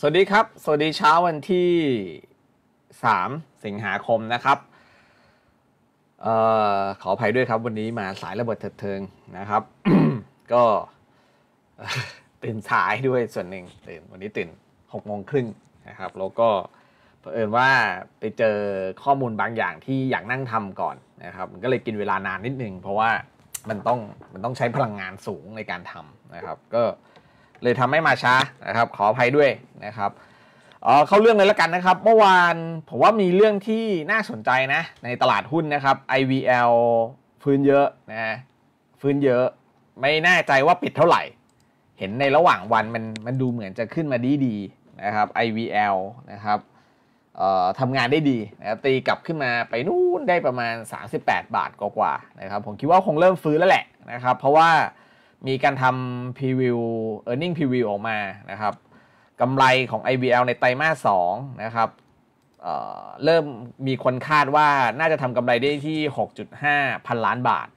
สวัสดีครับ สวัสดีเช้าวันที่ 3 สิงหาคมนะครับออขออภัยด้วยครับวันนี้มาสายระเบิดเถิดเทิงนะครับ ก็ตื่นสายด้วยส่วนหนึ่งตื่นวันนี้ตื่น6โมงครึ่งนะครับแล้วก็เผอิญว่าไปเจอข้อมูลบางอย่างที่อยากนั่งทำก่อนนะครับมันก็เลยกินเวลานานนิดนึง เพราะว่ามันต้องมันต้องใช้พลังงานสูงในการทำนะครับ ก็เลยทำให้มาช้านะครับขออภัยด้วยนะครับเข้าเรื่องเลยละกันนะครับเมื่อวานผมว่ามีเรื่องที่น่าสนใจนะ ในตลาดหุ้นนะครับ IVL ฟื้นเยอะนะฟื้นเยอะ ไม่แน่ใจว่าปิดเท่าไหร่ เห็นในระหว่างวันมันมันดูเหมือนจะขึ้นมาดีดีนะครับ IVL นะครับทำงานได้ดีนะตีกลับขึ้นมาไปนู่นได้ประมาณ 38 บาทกว่าๆนะครับผมคิดว่าคงเริ่มฟื้นแล้วแหละนะครับ เพราะว่ามีการทำพรีวิวเออร์เน็งพรีวิวออกมานะครับกำไรของ IBL ในไตรมาส2นะครับเเริ่มมีคนคาดว่าน่าจะทำกำไรได้ที่ 6.5 พันล้านบาท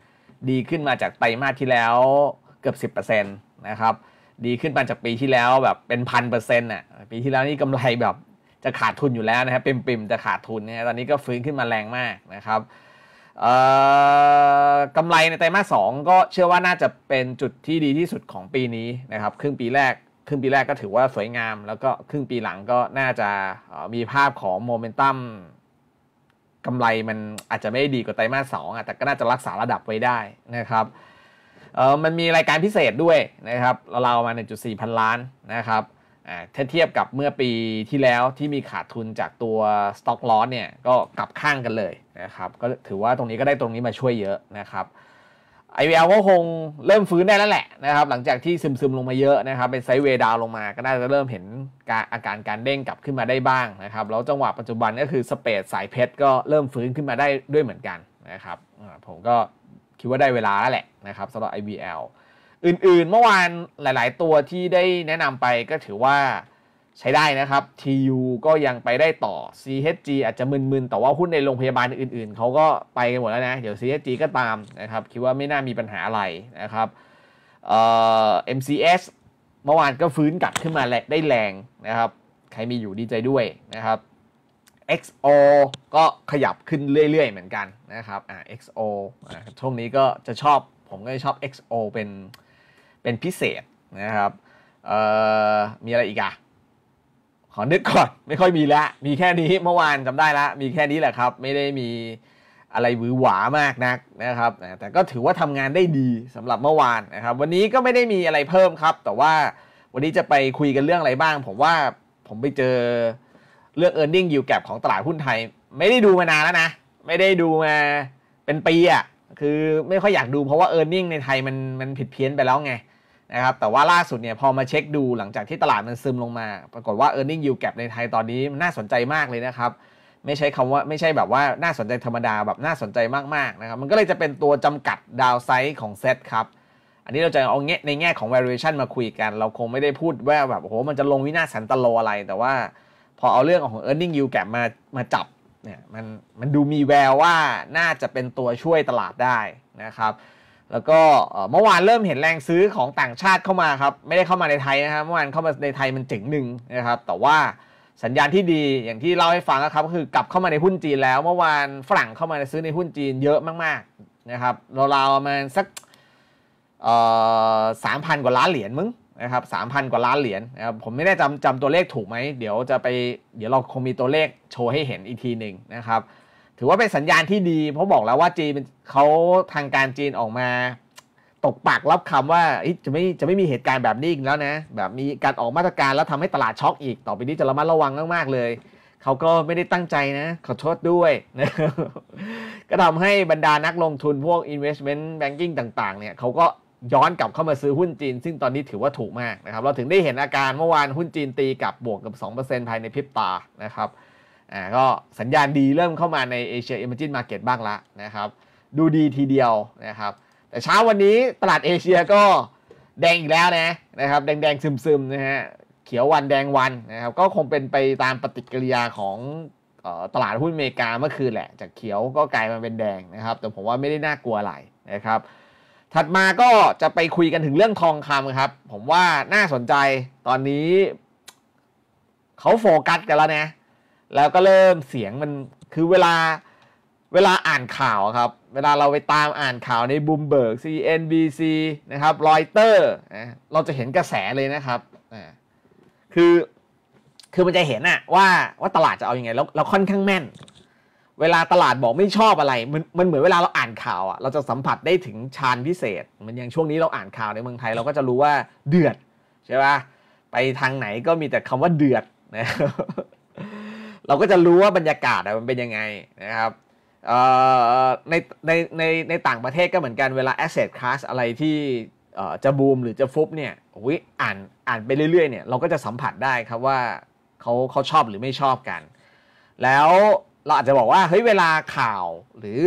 ดีขึ้นมาจากไตรมาสที่แล้วเกือบ10%นะครับ ดีขึ้นมาจากปีที่แล้วแบบเป็นพันเปอร์เซ็นต์อ่ะ ปีที่แล้วนี่กำไรแบบจะขาดทุนอยู่แล้วนะครับปิ่มๆจะขาดทุนนะตอนนี้ก็ฟื้นขึ้นมาแรงมากนะครับกำไรในไตรมาสสก็เชื่อว่าน่าจะเป็นจุดที่ดีที่สุดของปีนี้นะครับครึ่งปีแรก ครึ่งปีแรกก็ถือว่าสวยงาม แล้วก็ครึ่งปีหลังก็น่าจะมีภาพของโมเมนตัมกำไรมันอาจจะไม่ดีกว่าไตรมาสสองแต่ก็น่าจะรักษาระดับไว้ได้นะครับมันมีรายการพิเศษด้วยนะครับ เราเามานจุี4พันล้านนะครับถ้าเทียบกับเมื่อปีที่แล้วที่มีขาดทุนจากตัวสต็อกล o อเนี่ยก็กลับข้างกันเลยนะครับก็ถือว่าตรงนี้ก็ได้ตรงนี้มาช่วยเยอะนะครับ IVL ก็คงเริ่มฟื้นได้แล้วแหละนะครับหลังจากที่ซึมๆลงมาเยอะนะครับเป็นไซด์เวดาวลงมาก็น่าจะเริ่มเห็นอาการการเด้งกลับขึ้นมาได้บ้างนะครับแล้วจังหวะปัจจุบันก็คือสเปดสายเพชรก็เริ่มฟื้นขึ้นมาได้ด้วยเหมือนกันนะครับผมก็คิดว่าได้เวลาแล้วแหละนะครับสำหรับ IVL อื่นๆ เมื่อวานหลาย ๆ ตัวที่ได้แนะนำไปก็ถือว่าใช้ได้นะครับ TU ก็ยังไปได้ต่อ CHG อาจจะมึนๆ แต่ว่าหุ้นในโรงพยาบาลอื่นๆ เขาก็ไปกันหมดแล้วนะ เดี๋ยว CHG ก็ตามนะครับ คิดว่าไม่น่ามีปัญหาอะไรนะครับ เอ่อ MCS เมื่อวานก็ฟื้นกลับขึ้นมาแลได้แรงนะครับ ใครมีอยู่ดีใจด้วยนะครับ XO ก็ขยับขึ้นเรื่อยๆ เหมือนกันนะครับ อ่า XO ช่วงนี้ก็จะชอบ ผมก็ชอบ XO เป็นเป็นพิเศษนะครับมีอะไรอีกอะขอนึกก่อนไม่ค่อยมีแล้วมีแค่นี้เมื่อวานจำได้แล้วมีแค่นี้แหละครับ ไม่ได้มีอะไรหวือหวามากนักนะครับแต่ก็ถือว่าทำงานได้ดีสำหรับเมื่อวานนะครับ วันนี้ก็ไม่ได้มีอะไรเพิ่มครับ แต่ว่าวันนี้จะไปคุยกันเรื่องอะไรบ้าง ผมว่าผมไปเจอเรื่อง e a r n i n g ็งยิวแกของตลาดหุ้นไทย ไม่ได้ดูมานานแล้วนะไม่ได้ดูมาเป็นปีอะ่ะคือไม่ค่อยอยากดูเพราะว่า e a r n i n g ในไทยมันมันผิดเพี้ยนไปแล้วไงนะครับแต่ว่าล่าสุดเนี่ยพอมาเช็คดูหลังจากที่ตลาดมันซึมลงมา ปรากฏว่า e a r n i n g ็งยูแกรในไทยตอนนี้มันน่าสนใจมากเลยนะครับ ไม่ใช่คำว่าไม่ใช่แบบว่าน่าสนใจธรรมดาแบบน่าสนใจมากๆนะครับมันก็เลยจะเป็นตัวจำกัดดาวไซด์ของเซตครับ อันนี้เราจะเอางในแง่ของ valuation มาคุยกัน เราคงไม่ได้พูดว่าแบบโอ้โหมันจะลงวินาศสันตโลอะไร แต่ว่าพอเอาเรื่องของ e a r n i n g ็งยูแกรมามาจับเนี่ยมันมันดูมีแววว่าน่าจะเป็นตัวช่วยตลาดได้นะครับแล้วก็เมื่อวานเริ่มเห็นแรงซื้อของต่างชาติเข้ามาครับไม่ได้เข้ามาในไทยนะครับเมื่อวานเข้ามาในไทยมันเจ๋งหนึ่งนะครับ แต่ว่าสัญญาณที่ดีอย่างที่เล่าให้ฟังนะครับก็คือกลับเข้ามาในหุ้นจีนแล้ว เมื่อวานฝรั่งเข้ามาในซื้อในหุ้นจีน เยอะมากๆนะครับเราเๆปมาสักสามพันกว่าล้านเหรียญมึงนะครับสามพันกว่าล้านเหรียญนะครับผมไม่ได้จำจำตัวเลขถูกไหมเดี๋ยวจะไปเดี๋ยวเราคงมีตัวเลขโชว์ให้เห็นอีกทีหนึ่งนะครับถือว่าเป็นสัญญาณที่ดีเพราะบอกแล้วว่าจีนเขาทางการจีนออกมาตกปากรับคำว่าจะไม่จะไม่มีเหตุการณ์แบบนี้อีกแล้วนะ แบบมีการออกมาตรการแล้วทำให้ตลาดช็อกอีก ต่อไปนี้จะระมัดระวังมากๆเลยเขาก็ไม่ได้ตั้งใจนะ ขอโทษด้วยนะก็ทำให้บรรดานักลงทุนพวก investment banking ต่างๆ เนี่ยเขาก็ย้อนกลับเข้ามาซื้อหุ้นจีน ซึ่งตอนนี้ถือว่าถูกมากนะครับ เราถึงได้เห็นอาการเมื่อวานหุ้นจีนตีกลับบวกกับ 2%ภายในพริบตานะครับอ่าก็สัญญาณดีเริ่มเข้ามาในเอเชียเอเมอร์จินมาร์เก็ตบ้างละนะครับ ดูดีทีเดียวนะครับ แต่เช้าวันนี้ตลาดเอเชียก็แดงอีกแล้วนะนะครับแดงๆซึมๆนะฮะเขียววันแดงวันนะครับก็คงเป็นไปตามปฏิกิริยาของตลาดหุ้นอเมริกาเมื่อคืนแหละจากเขียวก็กลายมาเป็นแดงนะครับแต่ผมว่าไม่ได้น่ากลัวอะไรนะครับ ถัดมาก็จะไปคุยกันถึงเรื่องทองคำครับผมว่าน่าสนใจตอนนี้เขาโฟกัสกันแล้วนะแล้วก็เริ่มเสียงมันคือเวลาเวลาอ่านข่าวครับเวลาเราไปตามอ่านข่าวในบูมเบิร์ก CNBC นะครับรอยเตอร์เราจะเห็นกระแสเลยนะครับ คือคือมันจะเห็นอะว่าว่าตลาดจะเอาอยัางไงแล้วเราค่อนข้างแม่น เวลาตลาดบอกไม่ชอบอะไร มันมันเหมือนเวลาเราอ่านข่าวอะเราจะสัมผัสได้ถึงชานพิเศษ มันอย่างช่วงนี้เราอ่านข่าวในเมืองไทยเราก็จะรู้ว่าเดือดใช่ปะไปทางไหนก็มีแต่คำว่าเดือดนะเราก็จะรู้ว่าบรรยากาศมันเป็นยังไงนะครับในในในในต่างประเทศก็เหมือนกันเวลา asset class อะไรที่จะบูมหรือจะฟุบเนี่ย อุ้ยอ่านอ่านไปเรื่อยๆเนี่ยเราก็จะสัมผัสได้ครับว่าเขาเขาชอบหรือไม่ชอบกัน แล้วเราอาจจะบอกว่าเฮ้ยเวลาข่าวหรือ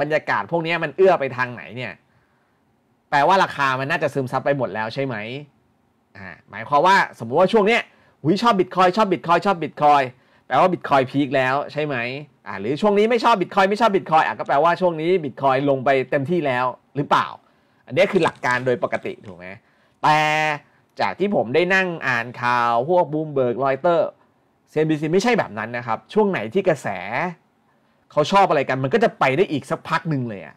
บรรยากาศพวกนี้มันเอื้อไปทางไหนเนี่ย แปลว่าราคามันน่าจะซึมซับไปหมดแล้วใช่ไหมอ่าหมายความว่า สมมุติว่าช่วงเนี้ยอุ้ยชอบบิตคอยชอบบิตคอยชอบบิตคอยแปลว่าบิตคอยพีคแล้ว ใช่ไหมอ่าหรือช่วงนี้ไม่ชอบบิตคอยไม่ชอบบิตคอยอ่ะก็แปลว่าช่วงนี้บิตคอยลงไปเต็มที่แล้วหรือเปล่า อันนี้คือหลักการโดยปกติ ถูกไหม แต่จากที่ผมได้นั่งอ่านข่าวพวกบูมเบิร์กรอยเตอร์เซนบีซีไม่ใช่แบบนั้นนะครับ ช่วงไหนที่กระแส เขาชอบอะไรกัน มันก็จะไปได้อีกสักพักหนึ่งเลยอะ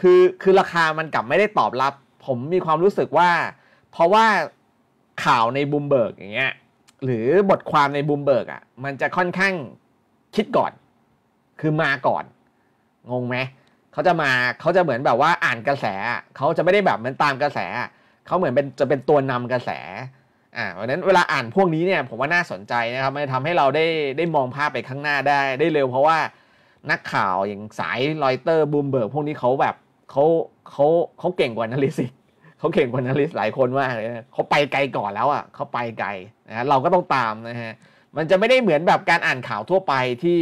คือคือราคามันกลับไม่ได้ตอบรับ ผมมีความรู้สึกว่าเพราะว่าข่าวในบูมเบิร์กอย่างเงี้ยหรือบทความในบูมเบิร์กอ่ะมันจะค่อนข้างคิดก่อนคือมาก่อน งงไหมเขาจะมาเขาจะเหมือนแบบว่าอ่านกระแสเขาจะไม่ได้แบบมันตามกระแสเขาเหมือนเป็นจะเป็นตัวนำกระแสอ่าเพราะนั้นเวลาอ่านพวกนี้เนี่ยผมว่าน่าสนใจนะครับมันทำให้เราได้ได้มองภาพไปข้างหน้าได้ได้เร็ว เพราะว่านักข่าวอย่างสายรอยเตอร์บูมเบิร์กพวกนี้เขาแบบเขาเขาเขาเก่งกว่านาลิสิเขาเก่งกว่านาลิสหลายคนมากเลยเขาไปไกลก่อนแล้วอ่ะเขาไปไกลนะฮะเราก็ต้องตามนะฮะ มันจะไม่ได้เหมือนแบบการอ่านข่าวทั่วไปที่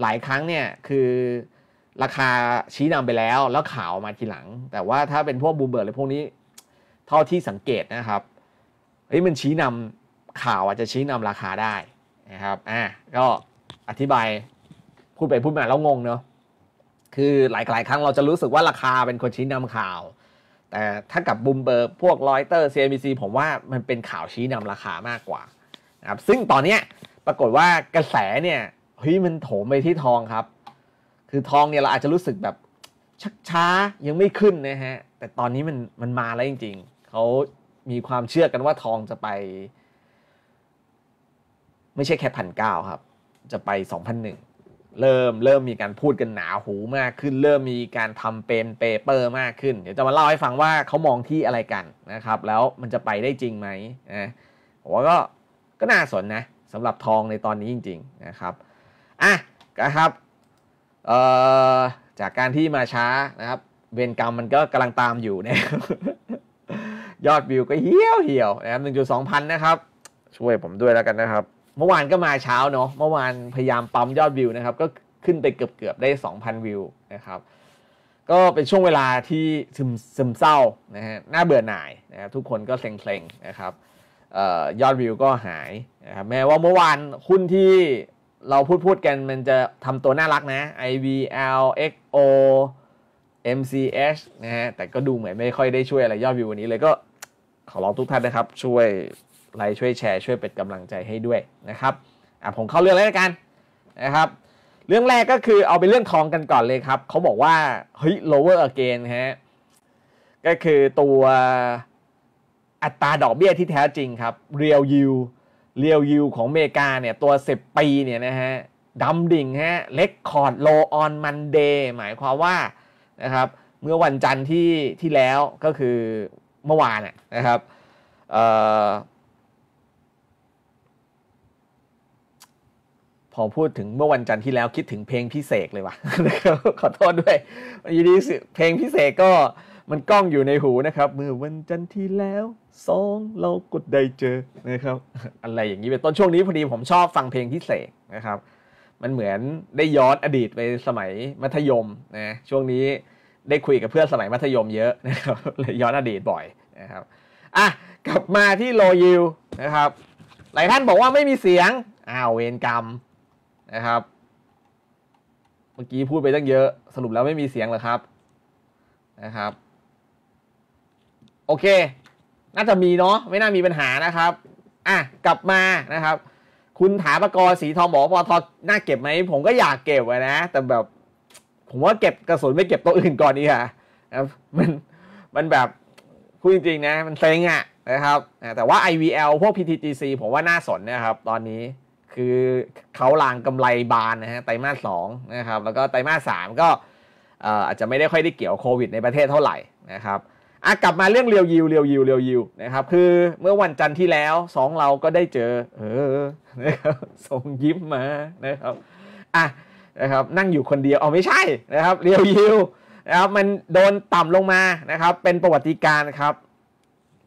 หลายครั้งเนี่ยคือราคาชี้นำไปแล้วแล้วข่าวมาทีหลัง แต่ว่าถ้าเป็นพวกบูเบิร์ดหรือพวกนี้เท่าที่สังเกตนะครับเฮ้ยมันชี้นำข่าวอาจจะชี้นำราคาได้นะครับอ่ะก็อธิบายพูดไปพูดมา แล้วงงเนาะคือหลาย ๆ ครั้งเราจะรู้สึกว่าราคาเป็นคนชี้นำข่าวแต่ถ้ากับบูมเบอร์พวกรอยเตอร์ CNBC ผมว่ามันเป็นข่าวชี้นำราคามากกว่านะครับซึ่งตอนนี้ปรากฏว่ากระแสเนี่ยเฮ้ยมันโถมไปที่ทองครับ คือทองเนี่ยเราอาจจะรู้สึกแบบชักช้ายังไม่ขึ้นนะฮะ แต่ตอนนี้มันมันมาแล้วจริงๆ เขามีความเชื่อกันว่าทองจะไป ไม่ใช่แค่พันเก้าครับ จะไปสองพันหนึ่งเริ่มเริ่มมีการพูดกันหนาหูมากขึ้นเริ่มมีการทำเป็นเปเปอร์มากขึ้นเดี๋ยวจะมาเล่าให้ฟังว่าเขามองที่อะไรกันนะครับ แล้วมันจะไปได้จริงไหมนะผมว่าก็ก็น่าสนนะสำหรับทองในตอนนี้จริง ๆนะครับอ่ะนะครับเอ่อจากการที่มาช้านะครับ เวรกรรมมันก็กำลังตามอยู่นะยอดวิวก็เหี้ยวเหี่ยวนะครับหนึ่งจุดสองพันนะครับ ช่วยผมด้วยแล้วกันนะครับเมื่อวานก็มาเช้าเนาะเมื่อวานพยายามปั๊มยอดวิวนะครับ ก็ขึ้นไปเกือบเกือบได้ 2,000 วิวนะครับ ก็เป็นช่วงเวลาที่ซึมซึมเศร้านะฮะน่าเบื่อหน่ายนะครับทุกคนก็เซ็งๆนะครับยอดวิวก็หายนะครับแม้ว่าเมื่อวานหุ้นที่เราพูดพูดกันมันจะทำตัวน่ารักนะ IVL XO MCH นะฮะแต่ก็ดูเหมือนไม่ค่อยได้ช่วยอะไรยอดวิววันนี้เลย ก็ขอร้องทุกท่านนะครับช่วยไลค์ช่วยแชร์ ช่วยเป็นกำลังใจให้ด้วยนะครับอ่ะผมเข้าเรื่องแล้วกัน นะครับ เรื่องแรกก็คือเอาไปเรื่องทองกันก่อนเลยครับเขาบอกว่า เฮ้ย lower again ฮะก็คือตัวอัตราดอกเบี้ยที่แท้จริงครับ real yield real yield ของอเมริกาเนี่ย ตัว10ปีเนี่ยนะฮะดำดิ่งฮะเล็กคอร์ด low on Monday หมายความว่า นะครับ เมื่อวันจันทร์ที่ที่แล้วก็คือเมื่อวานนะครับพอพูดถึงเมื่อวันจันทร์ที่แล้วคิดถึงเพลงพิเศษเลยว่ะขอโทษด้วยยินดีเพลงพิเศษก็มันกล้องอยู่ในหูนะครับ เมื่อวันจันทร์ที่แล้วสองเรากดได้เจอนะครับ อะไรอย่างนี้เป็นต้นช่วงนี้พอดีผมชอบฟังเพลงพิเศษนะครับ มันเหมือนได้ย้อนอดีตไปสมัยมัธยมนะช่วงนี้ได้คุยกับเพื่อนสมัยมัธยมเยอะนะครับเลยย้อนอดีตบ่อยนะครับอ่ะกลับมาที่โลยูนะครับ หลายท่านบอกว่าไม่มีเสียงอ้าวเวรกรรมนะครับเมื่อกี้พูดไปตั้งเยอะ สรุปแล้วไม่มีเสียงหรอครับนะครับโอเค น่าจะมีเนาะไม่น่ามีปัญหานะครับ อ่ะกลับมานะครับ คุณถาประกรสีทองบอกว่าพอทอน่าเก็บไหมผมก็อยากเก็บไว้นะแต่แบบ ผมว่าเก็บกระสุนไม่เก็บตัวอื่นก่อนดีค่ะนะมันมันแบบพูดจริงๆนะมันเซ็งอะนะครับ แต่ว่า IVL พวก PTGC ผมว่าน่าสนนะครับ ตอนนี้คือเขาลางกำไรบานนะฮะไตรมาสสองนะครับ แล้วก็ไตรมาสสามก็อาจจะไม่ได้ค่อยได้เกี่ยวโควิด ในประเทศเท่าไหร่นะครับกลับมาเรื่องเรียวยิวเรียวยิวเรียวยิวนะครับ คือเมื่อวันจันทร์ที่แล้วสองเราก็ได้เจอเออนะครับส่งยิ้มมานะครับอ่ะนะครับนั่งอยู่คนเดียวเอาไม่ใช่นะครับเรียวยิวนะครับมันโดนต่ำลงมานะครับ เป็นประวัติการครับ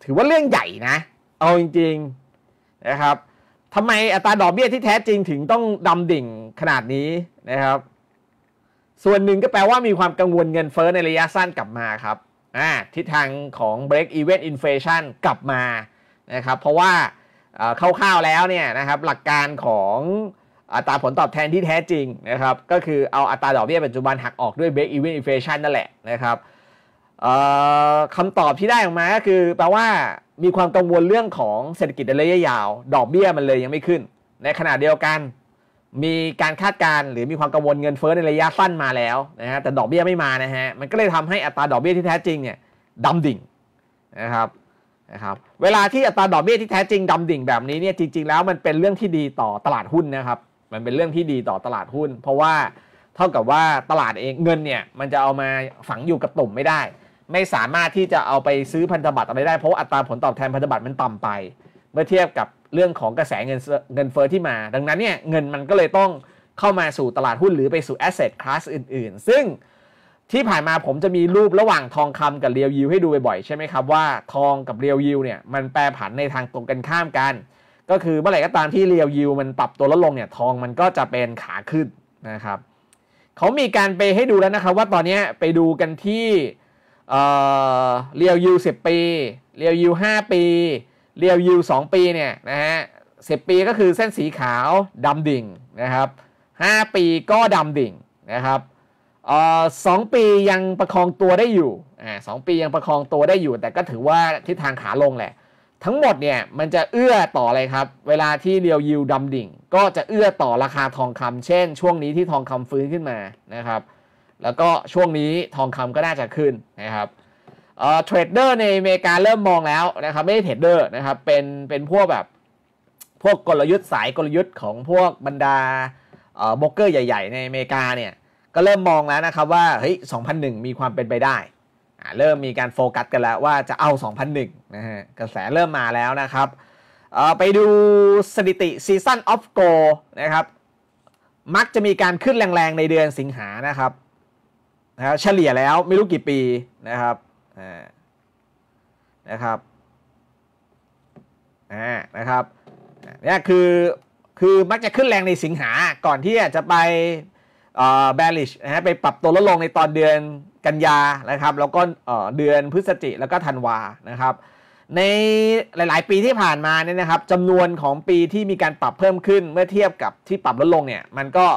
ถือว่าเรื่องใหญ่นะ เอาจริงๆนะครับทำไมอัตราดอกเบี้ยที่แท้จริงถึงต้องดำดิ่งขนาดนี้นะครับ ส่วนหนึ่งก็แปลว่ามีความกังวลเงินเฟ้อในระยะสั้นกลับมาครับทิศทางของ break even inflation กลับมานะครับเพราะว่าคร่าวๆแล้วเนี่ยนะครับหลักการของอัตราผลตอบแทนที่แท้จริงนะครับก็คือเอาอัตราดอกเบี้ยปัจจุบันหักออกด้วย break even inflation นั่นแหละนะครับคำตอบที่ได้ออกมาก็คือแปลว่ามีความกังวลเรื่องของเศรษฐกิจในระยะยาวดอกเบี้ยมันเลยยังไม่ขึ้น ในขณะเดียวกัน มีการคาดการณ์หรือมีความกังวลเงินเฟ้อในระยะสั้นมาแล้วนะฮะแต่ดอกเบี้ยไม่มานะฮะมันก็เลยทำให้อัตราดอกเบี้ยที่แท้จริงเนี่ยดำดิ่งนะครับนะครับเวลาที่อัตราดอกเบี้ยที่แท้จริงดำดิ่งแบบนี้เนี่ยจริงๆแล้วมันเป็นเรื่องที่ดีต่อตลาดหุ้นนะครับมันเป็นเรื่องที่ดีต่อตลาดหุ้น เพราะว่าเท่ากับว่าตลาดเองเงินเนี่ยมันจะเอามาฝังอยู่กับตุ่มไม่ได้ไม่สามารถที่จะเอาไปซื้อพันธบัตรอะไรได้เพราะอัตราผลตอบแทนพันธบัตรมันต่ำไป เมื่อเทียบกับเรื่องของกระแสเงินเงินเฟอ้อที่มา ดังนั้นเนี่ยเงินมันก็เลยต้องเข้ามาสู่ตลาดหุ้นหรือไปสู่แอสเซทคลาสอื่นๆ ซึ่งที่ผ่านมาผมจะมีรูประหว่างทองคำกับเรียวยิวให้ดูบ่อยๆใช่ไหมครับว่า ทองกับเรียวยิวเนี่ยมันแปรผันในทางตรงกันข้ามกัน ก็คือเมื่อไหร่ก็ตามที่เรียวยิวมันปรับตัวลดลงเนี่ยทองมันก็จะเป็นขาขึ้นนะครับเขามีการไปให้ดูแล้วนะครับ ว่าตอนนี้ไปดูกันที่เรียวยูสิบปีเรียวยูห้าปีเรียวยูสองปีเนี่ยนะฮะสิบปีก็คือเส้นสีขาวดำดิ่งนะครับห้าปีก็ดำดิ่งนะครับสองปียังประคองตัวได้อยู่อ่าสองปียังประคองตัวได้อยู่ แต่ก็ถือว่าทิศทางขาลงแหละ ทั้งหมดเนี่ยมันจะเอื้อต่ออะไรครับ เวลาที่เรียวยูดำดิ่งก็จะเอื้อต่อราคาทองคำเช่น ช่วงนี้ที่ทองคำฟื้นขึ้นมานะครับแล้วก็ช่วงนี้ทองคำก็น่าจะขึ้นนะครับเทรดเดอร์ในอเมริกาเริ่มมองแล้วนะครับไม่ใช่เทรดเดอร์นะครับเป็นเป็นพวกแบบพวกกลยุทธ์สายกลยุทธ์ของพวกบรรดาโบรกเกอร์ใหญ่ๆ ในอเมริกาเนี่ยก็เริ่มมองแล้วนะครับว่าเฮ้ย2001 มีความเป็นไปได้ เริ่มมีการโฟกัสกันแล้วว่าจะเอา2001นะฮะกระแสเริ่มมาแล้วนะครับ ไปดูสถิติซีซั่นออฟโกนะครับ มักจะมีการขึ้นแรงๆในเดือนสิงหานะครับนะฮะเฉลี่ยแล้วไม่รู้กี่ปีนะครับนะครับนะครับนี่คือคือมักจะขึ้นแรงในสิงหา ก่อนที่จะไปแบลิชนะฮะไปปรับตัวลดลงในตอนเดือนกันยานะครับ แล้วก็เดือนพฤศจิแล้วก็ธันวานะครับ ในหลายๆ ปีที่ผ่านมาเนี่ยนะครับจำนวนของปีที่มีการปรับเพิ่มขึ้นเมื่อเทียบกับที่ปรับลดลงเนี่ยมันก็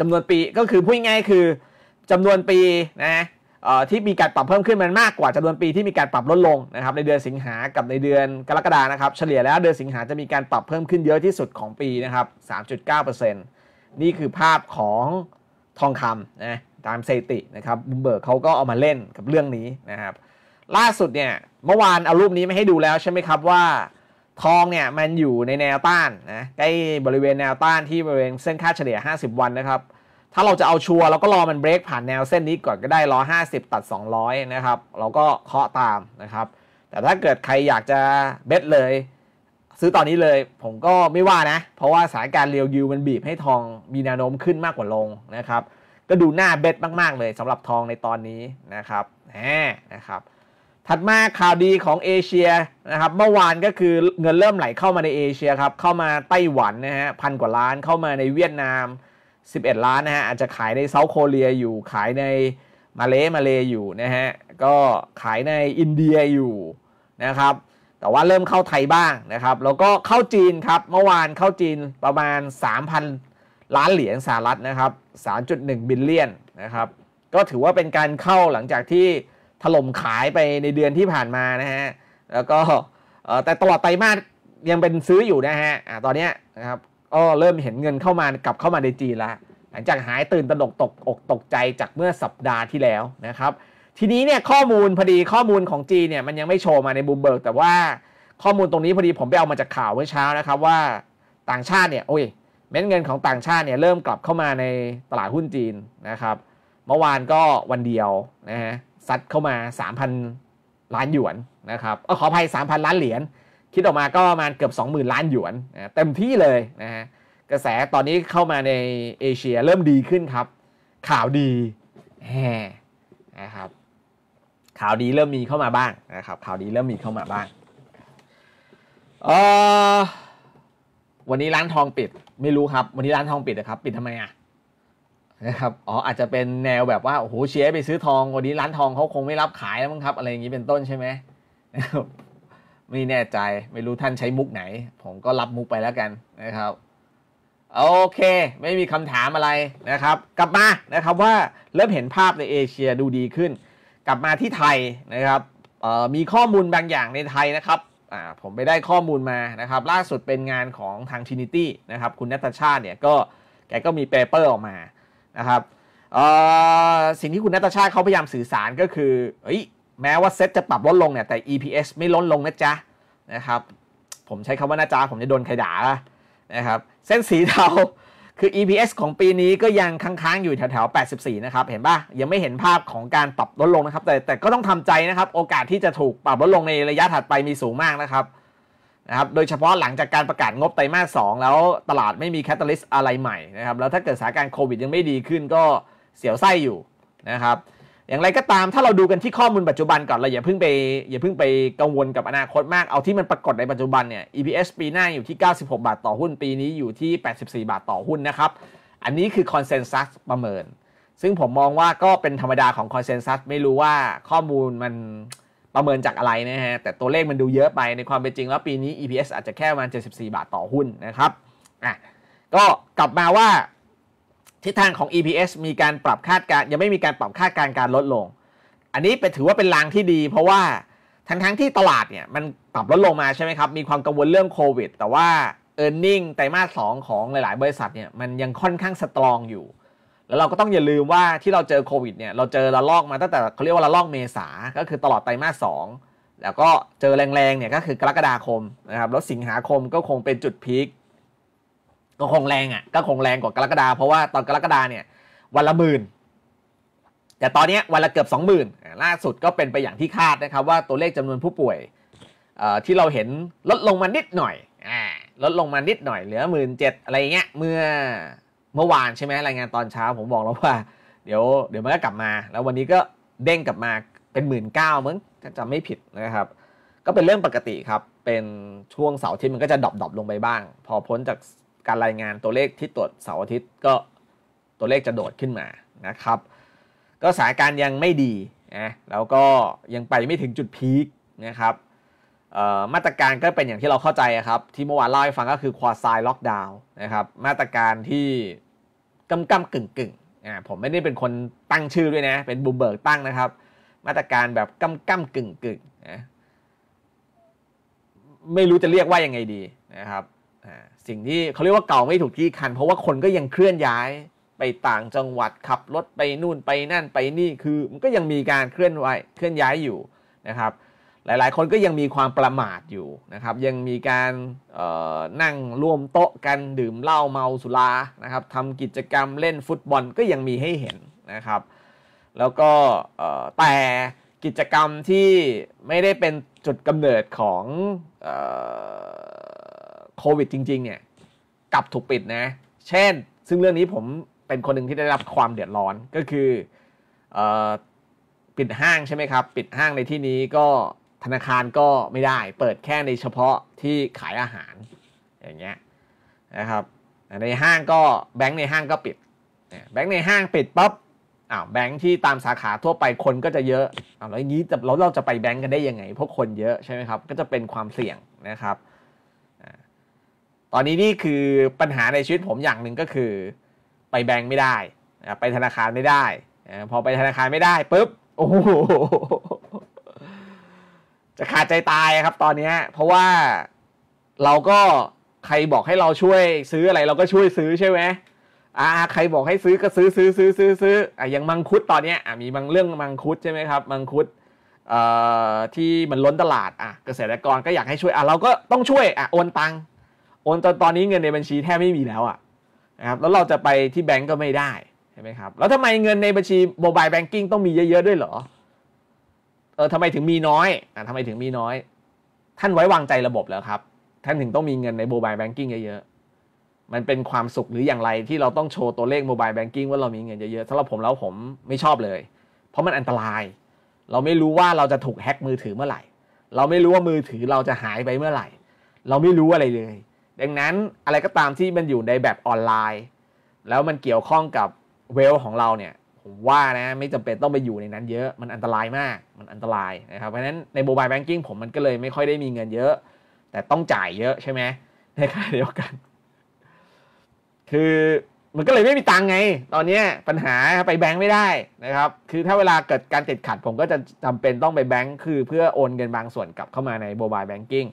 จำนวนปีก็คือพูดง่ายคือจำนวนปีนะที่มีการปรับเพิ่มขึ้นมันมากกว่าจำนวนปีที่มีการปรับลดลงนะครับ ในเดือนสิงหากับในเดือนกรกฎานะครับเฉลี่ยแล้วเดือนสิงหาจะมีการปรับเพิ่มขึ้นเยอะที่สุดของปีนะครับ3.9%นี่คือภาพของทองคำนะตามเซตินะครับบุมเบิร์กเขาก็เอามาเล่นกับเรื่องนี้นะครับล่าสุดเนี่ยเมื่อวานเอารูปนี้มาให้ดูแล้วใช่ไหมครับว่าทองเนี่ยมันอยู่ในแนวต้านนะใกล้บริเวณแนวต้านที่บริเวณเส้นค่าเฉลี่ย 50 วันนะครับถ้าเราจะเอาชัวร์เราก็รอมันเบรกผ่านแนวเส้นนี้ก่อนก็ได้ร้อ50 ตัด 200นะครับเราก็เคาะตามนะครับ แต่ถ้าเกิดใครอยากจะเบ็ดเลย ซื้อตอนนี้เลยผมก็ไม่ว่านะ เพราะว่าสายการเรียวยูมันบีบให้ทองมีแนวโน้มขึ้นมากกว่าลงนะครับ ก็ดูหน้าเบ็ดมาก ๆ เลยสำหรับทองในตอนนี้นะครับแหมนะครับถัดมาข่าวดีของเอเชียนะครับเมื่อวานก็คือเงินเริ่มไหลเข้ามาในเอเชียครับเข้ามาไต้หวันนะฮะ พันกว่าล้านเข้ามาในเวียดนาม 11 ล้านนะฮะอาจจะขายในเซาท์โคเรียอยู่ ขายในมาเลมาเลอยู่นะฮะก็ขายในอินเดียอยู่นะครับแต่ว่าเริ่มเข้าไทยบ้างนะครับแล้วก็เข้าจีนครับเมื่อวานเข้าจีนประมาณ 3,000 ล้านเหรียญสหรัฐนะครับ3.1 บิลเลียนนะครับก็ถือว่าเป็นการเข้าหลังจากที่ถล่มขายไปในเดือนที่ผ่านมานะฮะ แล้วก็แต่ตลอดไตรมาสยังเป็นซื้ออยู่นะฮะอตอนนี้นะครับก็เริ่มเห็นเงินเข้ามากลับเข้ามาในจีนละหลังจากหายตื่นตระหนกตกอกตกใจจากเมื่อสัปดาห์ที่แล้วนะครับ ทีนี้เนี่ยข้อมูลพอดีข้อมูลของจีนเนี่ยมันยังไม่โชว์มาในบูมเบิร์ก แต่ว่าข้อมูลตรงนี้พอดีผมไปเอามาจากข่าวเมื่อเช้านะครับว่าต่างชาติเนี่ย โอ้ยเม็ดเงินของต่างชาติเนี่ยเริ่มกลับเข้ามาในตลาดหุ้นจีนนะครับ เมื่อวานก็วันเดียวนะฮะซัดเข้ามา 3,000 ล้านหยวนนะครับอขออภัย 3,000 ล้านเหรียญ คิดออกมาก็ประมาณเกือบ 20,000 ล้านหยวนนะเต็มที่เลยนะฮะ กระแสตอนนี้เข้ามาในเอเชียเริ่มดีขึ้นครับ ข่าวดีแฮนะครับ ข่าวดีเริ่มมีเข้ามาบ้างนะครับ ข่าวดีเริ่มมีเข้ามาบ้างวันนี้ร้านทองปิด ไม่รู้ครับ วันนี้ร้านทองปิดนะครับ ปิดทำไมอ่ะนะครับอ๋ออาจจะเป็นแนวแบบว่าโอ้โหเชียร์ไปซื้อทอง วันนี้ร้านทองเขาคงไม่รับขายแล้วมั้งครับ อะไรอย่างนี้เป็นต้นใช่ไหมไม่แน่ใจ ไม่รู้ท่านใช้มุกไหนผมก็รับมุกไปแล้วกันนะครับโอเค ไม่มีคำถามอะไรนะครับกลับมานะครับว่าเริ่มเห็นภาพในเอเชียดูดีขึ้น กลับมาที่ไทยนะครับมีข้อมูลบางอย่างในไทยนะครับผมไปได้ข้อมูลมานะครับล่าสุดเป็นงานของทางทินิตี้นะครับคุณนัตชาติเนี่ยก็แกก็มีเปเปอร์ออกมานะครับสิ่งที่คุณนัตชาติเขาพยายามสื่อสารก็คือเอ้ยแม้ว่าเซ็ตจะปรับลดลงเนี่ย แต่ EPS ไม่ลดลงนะจ๊ะนะครับ ผมใช้คำว่านะจ๊ะผมจะโดนใครด่านะครับ เส้นสีเทา คือ EPS ของปีนี้ก็ยังค้าง ๆ อยู่แถวๆ84 นะครับ เห็นปะยังไม่เห็นภาพของการปรับลดลงนะครับ แต่แต่ก็ต้องทำใจนะครับ โอกาสที่จะถูกปรับลดลงในระยะถัดไปมีสูงมากนะครับนะครับ โดยเฉพาะหลังจากการประกาศงบไตรมาส2แล้วตลาดไม่มีแคตตาลิสอะไรใหม่นะครับ แล้วถ้าเกิดสถานการณ์โควิดยังไม่ดีขึ้นก็เสียวไส้อยู่นะครับ อย่างไรก็ตาม ถ้าเราดูกันที่ข้อมูลปัจจุบันก่อนเราอย่าเพิ่งไป อย่าเพิ่งไปกังวลกับอนาคตมาก เอาที่มันปรากฏในปัจจุบันเนี่ย EPS ปีหน้าอยู่ที่ 96 บาทต่อหุ้น ปีนี้อยู่ที่ 84 บาทต่อหุ้นนะครับ อันนี้คือคอนเซนแซสประเมิน ซึ่งผมมองว่าก็เป็นธรรมดาของคอนเซนแซสไม่รู้ว่าข้อมูลมันประเมินจากอะไรนะฮะ แต่ตัวเลขมันดูเยอะไปในความเป็นจริงแล้วปีนี้ EPS อาจจะแค่ประมาณ 74 บาทต่อหุ้นนะครับอ่ะก็กลับมาว่าทิศทางของ EPS มีการปรับคาดการยังไม่มีการปรับคาดการการลดลง อันนี้เป็นถือว่าเป็นลางที่ดีเพราะว่าทั้งๆทที่ตลาดเนี่ยมันปรับลดลงมาใช่ไหมครับ มีความกังวลเรื่องโควิด แต่ว่า e a r n i n g ไตรมาสสองของหลายๆบริษัทเนี่ยมันยังค่อนข้างสตรองอยู่แล้วเราก็ต้องอย่าลืมว่าที่เราเจอโควิดเนี่ยเราเจอระลอกมาตั้งแต่เขาเรียกว่าระลอกเมษาก็คือตลอดไตรมาสสอง แล้วก็เจอแรงๆเนี่ยก็คือกรกฎาคมนะครับ แล้วสิงหาคมก็คงเป็นจุดพีคก็คงแรงอะ่ะก็คงแรงกว่ากรกฎาเพราะว่าตอนกรกฎาเนี่ยวันละหมื่นแต่ตอนนี้วันละเกือบ20,000ล่าสุดก็เป็นไปอย่างที่คาดนะครับ ว่าตัวเลขจำนวนผู้ป่วยที่เราเห็นลดลงมานิดหน่อยอลดลงมานิดหน่อยเหลือหมื่นเจ็ดอะไรเงี้ยเมื่อเมื่อวานใช่ไหมรายงานตอนเช้าผมบอกแล้วว่าเดี๋ยวเดี๋ยวมันก็กลับมา แล้ววันนี้ก็เด้งกลับมาเป็นหมื่นเก้ามั้งจำไม่ผิดนะครับ ก็เป็นเรื่องปกติครับ เป็นช่วงเสาร์อาทิตย์มันก็จะดรอปลงไปบ้าง พอพ้นจากการรายงานตัวเลขที่ตรวจเสาร์อาทิตย์ก็ตัวเลขจะโดดขึ้นมานะครับ ก็สถานการณ์ยังไม่ดีนะแล้วก็ยังไปไม่ถึงจุดพีคนะครับมาตรการก็เป็นอย่างที่เราเข้าใจครับ ที่เมื่อวานเล่าให้ฟังก็คือควอซายล็อกดาวน์นะครับมาตรการที่กำกำกึ่งกึ่งอ่าผมไม่ได้เป็นคนตั้งชื่อด้วยนะเป็นบูมเบิร์กตั้งนะครับ มาตรการแบบกำกำกึ่งกึ่งนะไม่รู้จะเรียกว่ายังไงดีนะครับสิ่งที่เขาเรียกว่าเก่าไม่ถูกที่คัน เพราะว่าคนก็ยังเคลื่อนย้ายไปต่างจังหวัดขับรถไปนู่นไปนั่นไปนี่คือมันก็ยังมีการเคลื่อนไหวเคลื่อนย้ายอยู่นะครับหลายๆคนก็ยังมีความประมาทอยู่นะครับยังมีการนั่งร่วมโต๊ะกันดื่มเหล้าเมาสุรานะครับทำกิจกรรมเล่นฟุตบอลก็ยังมีให้เห็นนะครับ แล้วก็แต่กิจกรรมที่ไม่ได้เป็นจุดกำเนิดของโควิดจริงๆเนี่ยกลับถูกปิดนะเช่น ซึ่งเรื่องนี้ผมเป็นคนหนึ่งที่ได้รับความเดือดร้อนก็คืออปิดห้างใช่ไหมครับ ปิดห้างในที่นี้ก็ธนาคารก็ไม่ได้เปิดแค่ในเฉพาะที่ขายอาหารอย่างเงี้ยนะครับในห้างก็แบงค์ในห้างก็ปิดแบงค์ในห้างปิดปั๊บอ้าวแบงค์ที่ตามสาขาทั่วไปคนก็จะเยอะอ้าวแล้วนี้เราเราจะไปแบงค์กันได้ยังไงเพราะคนเยอะใช่ไหมครับก็จะเป็นความเสี่ยงนะครับตอนนี้นี่คือปัญหาในชีวิตผมอย่างหนึ่งก็คือ ไปแบงค์ไม่ได้ไปธนาคารไม่ได้ พอไปธนาคารไม่ได้ปุ๊บโอ้โหจะขาดใจตายครับตอนนี้เพราะว่าเราก็ใครบอกให้เราช่วยซื้ออะไรเราก็ช่วยซื้อใช่ไหมอ่า ใครบอกให้ซื้อก็ซื้อซื้อซื้อซื้อซื้ออ่ะยังมังคุดตอนนี้อ่ะมีบางเรื่องมังคุดใช่ไหมครับ มังคุดเอ่อที่มันล้นตลาดอ่ะเกษตรกรก็อยากให้ช่วยอ่ะเราก็ต้องช่วยอ่ะโอนตังโอนตอนตอนนี้เงินในบัญชีแทบไม่มีแล้วอ่ะนะครับแล้วเราจะไปที่แบงก์ก็ไม่ได้ใช่ไหมครับแล้วทำไมเงินในบัญชีโมบายแบงกิ้งต้องมีเยอะ ๆด้วยเหรอเออทำไมถึงมีน้อยอ่ะทำไมถึงมีน้อย ท่านไว้วางใจระบบแล้วครับท่านถึงต้องมีเงินในโมบายแบงกิ้งเยอะๆมันเป็นความสุขหรืออย่างไรที่เราต้องโชว์ตัวเลขโมบายแบงกิ้งว่าเรามีเงินเยอะๆสำหรับผมแล้วผมไม่ชอบเลย เพราะมันอันตราย เราไม่รู้ว่าเราจะถูกแฮ็กมือถือเมื่อไหร่เราไม่รู้ว่ามือถือเราจะหายไปเมื่อไหร่ เราไม่รู้อะไรเลย ดังนั้นอะไรก็ตามที่มันอยู่ในแบบออนไลน์ แล้วมันเกี่ยวข้องกับเวล ของเราเนี่ยผมว่านะไม่จำเป็นต้องไปอยู่ในนั้นเยอะมันอันตรายมากมันอันตรายนะครับเพราะฉะนั้นในโมบายแบงกิ้งผมมันก็เลยไม่ค่อยได้มีเงินเยอะ แต่ต้องจ่ายเยอะใช่ไหมในขณะเดียวกัน คือมันก็เลยไม่มีตังไงตอนนี้ปัญหาไปแบงค์ไม่ได้นะครับคือถ้าเวลาเกิดการติดขัด ผมก็จะจำเป็นต้องไปแบงค์คือเพื่อโอนเงินบางส่วนกลับเข้ามาในโมบายแบงกิ้ง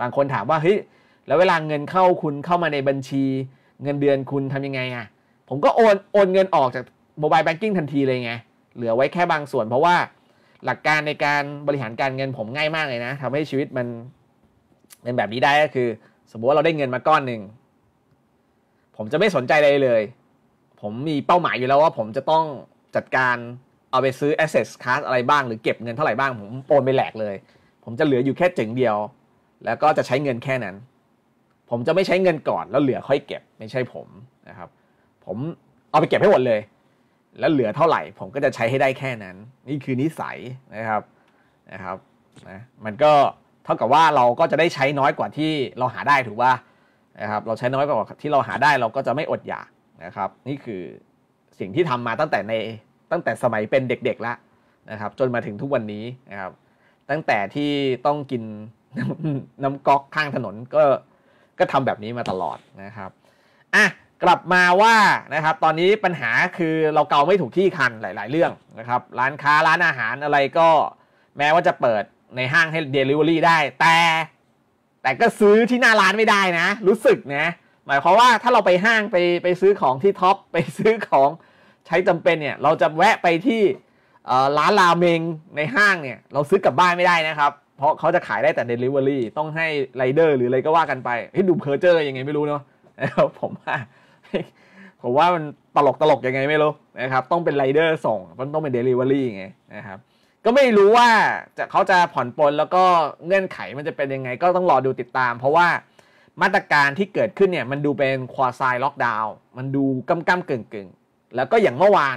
บางคนถามว่าเฮ้ยแล้วเวลาเงินเข้าคุณเข้ามาในบัญชีเงินเดือนคุณทำยังไงอะ่ะผมก็โอนโอนเงินออกจากโมบายแบงกิ้งทันที เลยไง เหลือไว้แค่บางส่วน เพราะว่าหลักการในการบริหารการเงินผมง่ายมากเลยนะ ทำให้ชีวิตมัน เป็นแบบนี้ได้ก็คือ สมมติว่าเราได้เงินมาก้อนหนึ่ง ผมจะไม่สนใจอะไรเลย ผมมีเป้าหมายอยู่แล้วว่าผมจะต้องจัดการ เอาไปซื้อแอสเซ c คัสอะไรบ้างหรือเก็บเงินเท่าไหร่บ้าง ผมโอนไปแหลกเลย ผมจะเหลืออยู่แค่จึงเดียว แล้วก็จะใช้เงินแค่นั้น ผมจะไม่ใช้เงินก่อนแล้วเหลือค่อยเก็บไม่ใช่ผมนะครับ ผมเอาไปเก็บให้หมดเลยแล้วเหลือเท่าไหร่ผมก็จะใช้ให้ได้แค่นั้น นี่คือนิสัยนะครับนะครับนะมันก็เท่ากับว่าเราก็จะได้ใช้น้อยกว่าที่เราหาได้ถูกป่ะนะครับเราใช้น้อยกว่าที่เราหาได้ เราก็จะไม่อดอยากนะครับ นี่คือสิ่งที่ทำมาตั้งแต่ในตั้งแต่สมัยเป็นเด็กๆแล้วนะครับ จนมาถึงทุกวันนี้นะครับ ตั้งแต่ที่ต้องกินน้ำก๊อกข้างถนนก็ก็ทำแบบนี้มาตลอดนะครับอ่ะกลับมาว่านะครับตอนนี้ปัญหาคือเราเกาไม่ถูกที่คันหลาย ๆ เรื่องนะครับร้านค้าร้านอาหารอะไรก็แม้ว่าจะเปิดในห้างให้เดลิเวอรี่ได้ แต่ แต่ก็ซื้อที่หน้าร้านไม่ได้นะ รู้สึกนะหมายความว่าถ้าเราไปห้างไปไปซื้อของที่ท็อปไปซื้อของใช้จำเป็นเนี่ยเราจะแวะไปที่ร้านราเมงในห้างเนี่ยเราซื้อกลับบ้านไม่ได้นะครับ เพราะเขาจะขายได้แต่ Delivery ต้องให้ไรเดอร์หรืออะไรก็ว่ากันไปเฮ้ดูเพอร์เจอร์ยังไงไม่รู้เนาะนะครับผมว่าผมว่ามันตลกตลกยังไงไม่รู้นะครับ ต้องเป็นไรเดอร์ส่ง มันต้องเป็นเดลิเวอรี่ไงนะครับ ก็ไม่รู้ว่าจะเขาจะผ่อนปลนแล้วก็เงื่อนไขมันจะเป็นยังไงก็ต้องรอดูติดตาม เพราะว่ามาตรการที่เกิดขึ้นเนี่ย มันดูเป็นควอซายล็อกดาวน์มันดูกำกำเกึ่งกึ่งแล้วก็อย่างเมื่อวาน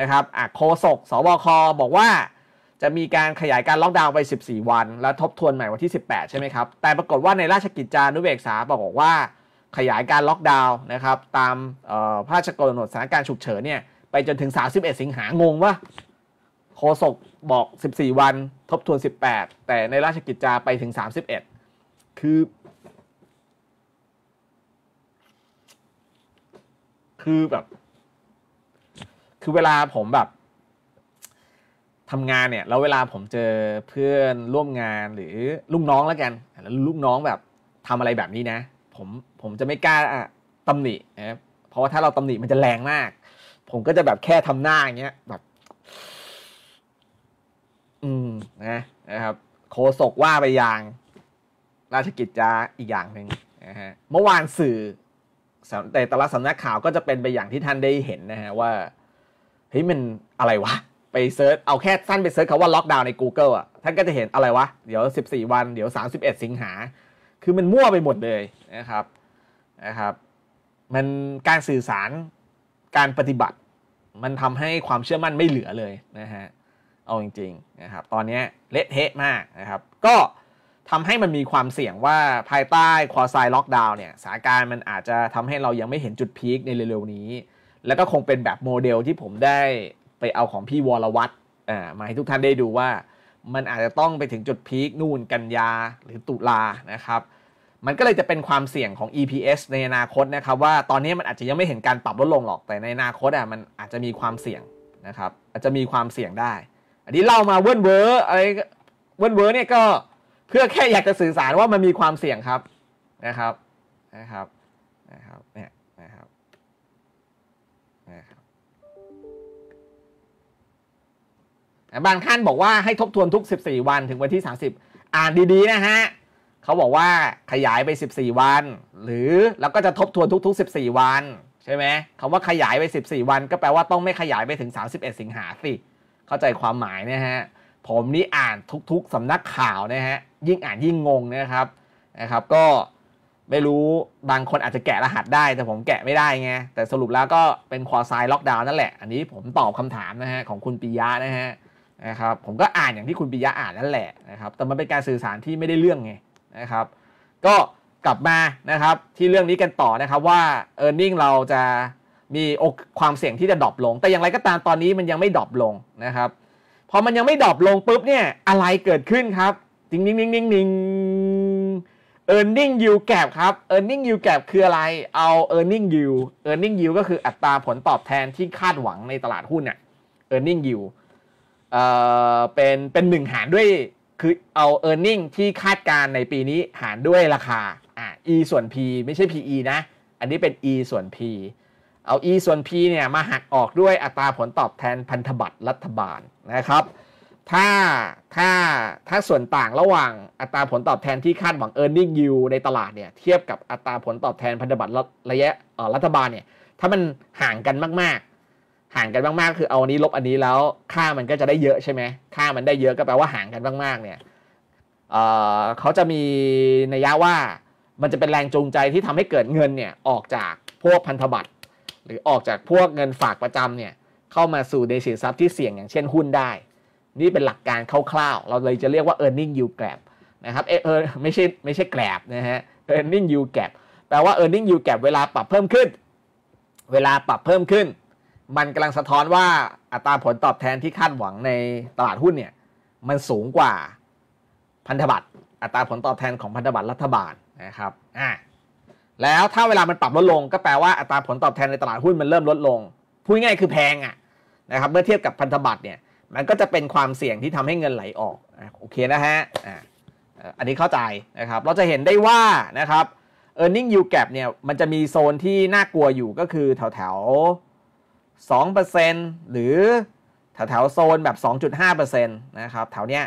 นะครับอโคศกสบคบอกว่าจะมีการขยายการล็อกดาวน์ไป 14 วัน แล้วทบทวนใหม่วันที่18ใช่ไหมครับแต่ปรากฏว่าในราชกิจจานุเบกษาบอกว่าขยายการล็อกดาวน์นะครับตามพระราชกำหนดสถานการณ์ฉุกเฉินเนี่ยไปจนถึง 31 สิงหางงว่าโคศกบอก 14 วัน ทบทวน 18 แต่ในราชกิจจาไปถึง 31 คือ คือแบบ คือเวลาผมแบบทำงานเนี่ย แล้วเวลาผมเจอเพื่อนร่วมงานหรือลูกน้องแล้วกัน แล้วลูกน้องแบบทำอะไรแบบนี้นะผมผมจะไม่กล้าตำหนินะ เพราะว่าถ้าเราตำหนิมันจะแรงมาก ผมก็จะแบบแค่ทำหน้าอย่างเงี้ยแบบ อืมนะ นะครับโคศกว่าไปอย่างราชกิจจาอีกอย่างหนึ่งนะฮะ เมื่อวานสื่อ แต่แต่ละสำนักข่าวก็จะเป็นไปอย่างที่ท่านได้เห็นนะฮะว่าเฮ้ย มันอะไรวะไปเซิร์ชเอาแค่สั้นไปเซิร์ชคาว่าล็อกดาวน์ใน Google อ่ะ ท่านก็จะเห็นอะไรวะ เดี๋ยว 14 วัน เดี๋ยว 31 สิงหาคือมันมั่วไปหมดเลยนะครับนะครับมันการสื่อสารการปฏิบัติ มันทำให้ความเชื่อมั่นไม่เหลือเลยนะฮะ เอาจริงๆนะครับตอนนี้เละเทะมากนะครับ ก็ทำให้มันมีความเสี่ยงว่าภายใต้คอไซล็อกดาวน์เนี่ยสถานการณ์มันอาจจะทำให้เรายังไม่เห็นจุดพีคในเร็วๆนี้ แล้วก็คงเป็นแบบโมเดลที่ผมได้ไปเอาของพี่วรวัตรมาให้ทุกท่านได้ดูว่ามันอาจจะต้องไปถึงจุดพีคนู่น กันยา หรือตุลานะครับ มันก็เลยจะเป็นความเสี่ยงของ EPS ในอนาคตนะครับ ว่าตอนนี้มันอาจจะยังไม่เห็นการปรับลดลงหรอกแต่ในอนาคตอ่ะมันอาจจะมีความเสี่ยงนะครับ อาจจะมีความเสี่ยงได้ อันนี้เล่ามาเวิ้นเวอร์อะไรเวิ้นเวอร์เนี่ยก็เพื่อแค่อยากจะสื่อสารว่ามันมีความเสี่ยงครับนะครับนะครับนะครับเนี่ยบางท่านบอกว่าให้ทบทวนทุก 14 วันถึงวันที่ 30 อ่านดีๆนะฮะเขาบอกว่าขยายไป 14 วัน หรือเราก็จะทบทวนทุก ๆ 14 วันใช่ไหมคำว่าขยายไป 14 วัน ก็แปลว่าต้องไม่ขยายไปถึง31สิงหาสิ เข้าใจความหมายนะฮะ ผมนี่อ่านทุกๆสำนักข่าวนะฮะ ยิ่งอ่านยิ่งงงนะครับ นะครับ ก็ไม่รู้ บางคนอาจจะแกะรหัสได้ แต่ผมแกะไม่ได้ไง แต่สรุปแล้วก็เป็นคอไซล็อกดาวน์นั่นแหละ อันนี้ผมตอบคำถามนะฮะของคุณปิยะนะฮะนะครับผมก็อ่านอย่างที่คุณปิยะอ่านนั่นแหละนะครับแต่มันเป็นการสื่อสารที่ไม่ได้เรื่องไงนะครับ ก็กลับมานะครับที่เรื่องนี้กันต่อนะครับว่า e a r n i n g เราจะมีความเสี่ยงที่จะดรอปลง แต่อย่างไรก็ตามตอนนี้มันยังไม่ดรอปลงนะครับพอมันยังไม่ดรอปลงปุ๊บเนี่ยอะไรเกิดขึ้นครับจริงนิ่งนิ่งนิ่งนิ่งเอ r ร์ n น yield gap ครับเอ r ร์ n น yield gap คืออะไรเอา e a r n i n g yield อ a r n น n g y งยิวก็คืออัตราผลตอบแทนที่คาดหวังในตลาดหุ้นเนี่ยอ a r n น n g y งยิวเป็นเป็นหนึ่งหารด้วยคือเอา e a r n i n g ที่คาดการในปีนี้หารด้วยราคาอ่า e ส่วน p ไม่ใช่ PE นะ อันนี้เป็น e ส่วน p เอา e ส่วน p เนี่ย มาหักออกด้วยอัตราผลตอบแทนพันธบัตรรัฐบาล นะครับถ้าถ้าถ้าส่วนต่างระหว่างอัตราผลตอบแทนที่คาดหวัง e a r n i n g yield ในตลาดเนี่ยเทียบกับอัตราผลตอบแทนพันธบัตรระยะรัฐบาลเนี่ยถ้ามันห่างกันมากห่างกันมากๆ คือเอาอันนี้ลบอันนี้แล้วค่ามันก็จะได้เยอะใช่ไหม ค่ามันได้เยอะก็แปลว่าห่างกันมากๆ เนี่ยเเขาจะมีนัยยะว่ามันจะเป็นแรงจูงใจที่ทำให้เกิดเงินเนี่ยออกจากพวกพันธบัตรหรือออกจากพวกเงินฝากประจำเนี่ยเข้ามาสู่ในสินทรัพย์ที่เสี่ยงอย่างเช่นหุ้นได้ นี่เป็นหลักการคร่าวๆ เราเลยจะเรียกว่า e a r n i n g yield gap นะครับเออไม่ใช่ไม่ใช่แกลบนะฮะ e a r n i n g yield gap แปลว่า e a r n i n g yield gap เวลาปรับเพิ่มขึ้น เวลาปรับเพิ่มขึ้นมันกำลังสะท้อนว่าอัตราผลตอบแทนที่คาดหวังในตลาดหุ้นเนี่ยมันสูงกว่าพันธบัตรอัตราผลตอบแทนของพันธบัตรรัฐบาลนะครับอ่าแล้วถ้าเวลามันปรับลดลงก็แปลว่าอัตราผลตอบแทนในตลาดหุ้นมันเริ่มลดลงพูดง่ายคือแพงอ่ะนะครับเมื่อเทียบกับพันธบัตรเนี่ยมันก็จะเป็นความเสี่ยงที่ทำให้เงินไหลออกโอเคนะฮะอ่าอันนี้เข้าใจนะครับเราจะเห็นได้ว่านะครับ e a r n i n g ็งยูแก a เนี่ยมันจะมีโซนที่น่ากลัวอยู่ก็คือแถวแถว2%หรือแถวแถวโซนแบบ 2.5%นะครับแถวเนี้ย